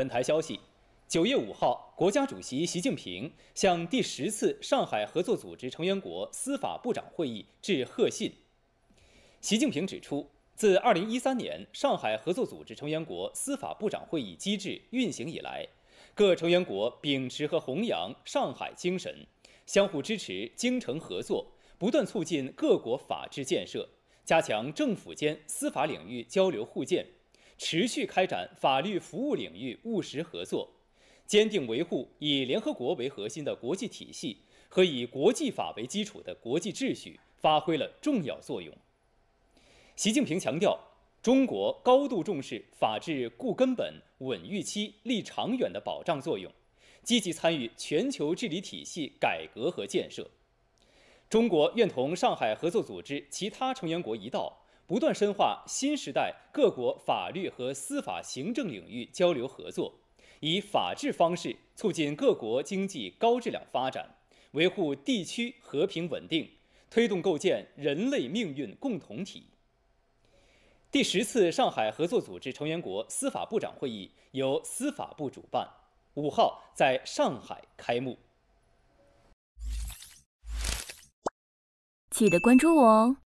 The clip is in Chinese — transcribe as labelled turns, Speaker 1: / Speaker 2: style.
Speaker 1: 本台消息，九月五号，国家主席习近平向第十次上海合作组织成员国司法部长会议致贺信。习近平指出，自二零一三年上海合作组织成员国司法部长会议机制运行以来，各成员国秉持和弘扬上海精神，相互支持，精诚合作，不断促进各国法治建设，加强政府间司法领域交流互鉴。持续开展法律服务领域务实合作，坚定维护以联合国为核心的国际体系和以国际法为基础的国际秩序，发挥了重要作用。习近平强调，中国高度重视法治固根本、稳预期、立长远的保障作用，积极参与全球治理体系改革和建设。中国愿同上海合作组织其他成员国一道。不断深化新时代各国法律和司法行政领域交流合作，以法治方式促进各国经济高质量发展，维护地区和平稳定，推动构建人类命运共同体。第十次上海合作组织成员国司法部长会议由司法部主办，五号在上海开幕。记得关注我哦。